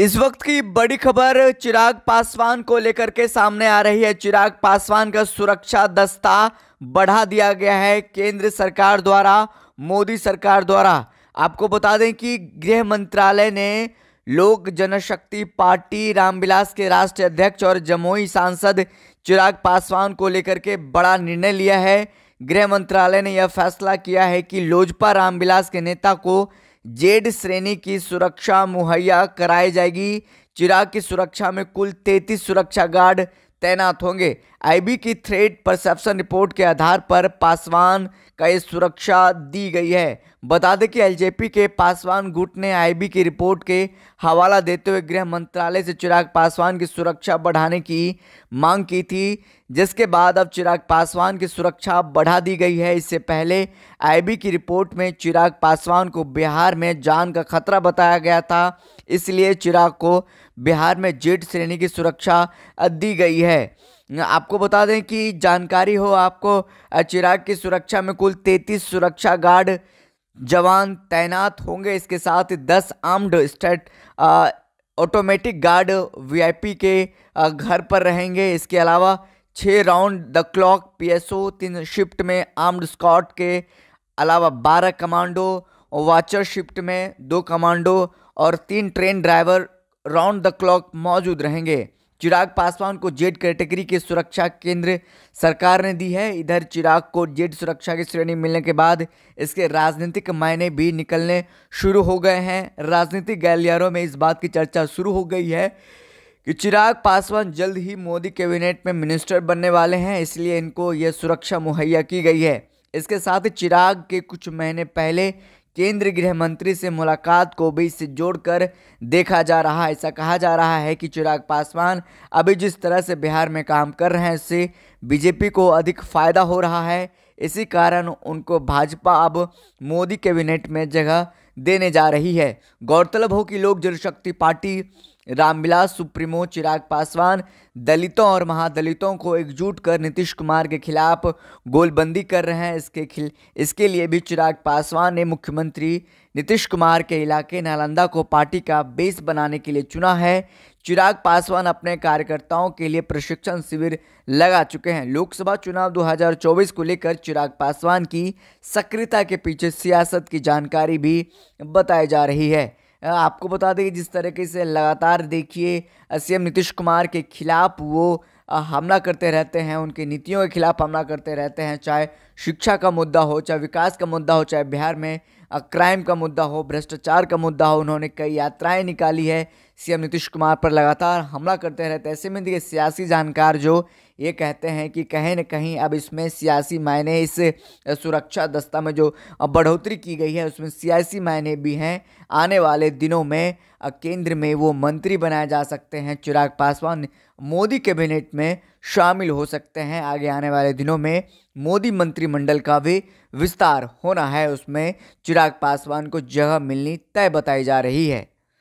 इस वक्त की बड़ी खबर चिराग पासवान को लेकर के सामने आ रही है चिराग पासवान का सुरक्षा दस्ता बढ़ा दिया गया है केंद्र सरकार द्वारा मोदी सरकार द्वारा आपको बता दें कि गृह मंत्रालय ने लोक जनशक्ति पार्टी रामविलास के राष्ट्रीय अध्यक्ष और जमुई सांसद चिराग पासवान को लेकर के बड़ा निर्णय लिया है गृह मंत्रालय ने यह फैसला किया है कि लोजपा रामविलास के नेता को जेड श्रेणी की सुरक्षा मुहैया कराई जाएगी चिराग की सुरक्षा में कुल तैंतीस सुरक्षा गार्ड तैनात होंगे आईबी की थ्रेट परसेप्शन रिपोर्ट के आधार पर पासवान का ये सुरक्षा दी गई है बता दें कि एलजेपी के पासवान गुट ने आईबी की रिपोर्ट के हवाला देते हुए गृह मंत्रालय से चिराग पासवान की सुरक्षा बढ़ाने की मांग की थी जिसके बाद अब चिराग पासवान की सुरक्षा बढ़ा दी गई है इससे पहले आईबी की रिपोर्ट में चिराग पासवान को बिहार में जान का खतरा बताया गया था इसलिए चिराग को बिहार में जेट श्रेणी की सुरक्षा दी गई है आपको बता दें कि जानकारी हो आपको चिराग की सुरक्षा में कुल तैंतीस सुरक्षा गार्ड जवान तैनात होंगे इसके साथ दस armed state automatic guard VIP के घर पर रहेंगे इसके अलावा छः राउंड द क्लॉक पीएसओ तीन शिफ्ट में आर्म्ड स्कॉट के अलावा बारह कमांडो वाचर शिफ्ट में दो कमांडो और तीन train driver round the clock मौजूद रहेंगे चिराग पासवान को जेड कैटेगरी के सुरक्षा केंद्र सरकार ने दी है इधर चिराग को जेड सुरक्षा की श्रेणी मिलने के बाद इसके राजनीतिक मायने भी निकलने शुरू हो गए हैं राजनीतिक गैलियारों में इस बात की चर्चा शुरू हो गई है कि चिराग पासवान जल्द ही मोदी कैबिनेट में मिनिस्टर बनने वाले हैं इसलिए इनको यह सुरक्षा मुहैया की गई है इसके साथ चिराग के कुछ महीने पहले केंद्रीय गृह मंत्री से मुलाकात को भी इससे जोड़कर देखा जा रहा है ऐसा कहा जा रहा है कि चिराग पासवान अभी जिस तरह से बिहार में काम कर रहे हैं उससे बीजेपी को अधिक फायदा हो रहा है इसी कारण उनको भाजपा अब मोदी कैबिनेट में जगह देने जा रही है गौरतलब हो कि लोक जनशक्ति पार्टी रामविलास सुप्रीमो चिराग पासवान दलितों और महादलितों को एकजुट कर नीतीश कुमार के खिलाफ गोलबंदी कर रहे हैं इसके खिल इसके लिए भी चिराग पासवान ने मुख्यमंत्री नीतीश कुमार के इलाके नालंदा को पार्टी का बेस बनाने के लिए चुना है चिराग पासवान अपने कार्यकर्ताओं के लिए प्रशिक्षण शिविर लगा चुके हैं लोकसभा चुनाव 2024 को लेकर चिराग पासवान की सक्रियता के पीछे सियासत की जानकारी भी बताई जा रही है आपको बता दें कि जिस तरीके से लगातार देखिए सीएम नीतीश कुमार के खिलाफ वो हमला करते रहते हैं उनके नीतियों के खिलाफ हमला करते रहते हैं चाहे शिक्षा का मुद्दा हो चाहे विकास का मुद्दा हो चाहे बिहार में क्राइम का मुद्दा हो भ्रष्टाचार का मुद्दा हो उन्होंने कई यात्राएं निकाली है सीएम नीतीश कुमार पर लगातार हमला करते रहते हैं ऐसे में देखिए सियासी जानकार जो ये कहते हैं कि कहीं ना कहीं अब इसमें सियासी मायने इस सुरक्षा दस्ता में जो बढ़ोतरी की गई है उसमें सियासी मायने भी हैं आने वाले दिनों में केंद्र में वो मंत्री बनाए जा सकते हैं चिराग पासवान मोदी कैबिनेट में शामिल हो सकते हैं आगे आने वाले दिनों में मोदी मंत्रिमंडल का भी विस्तार होना है उसमें चिराग पासवान को जगह मिलनी तय बताई जा रही है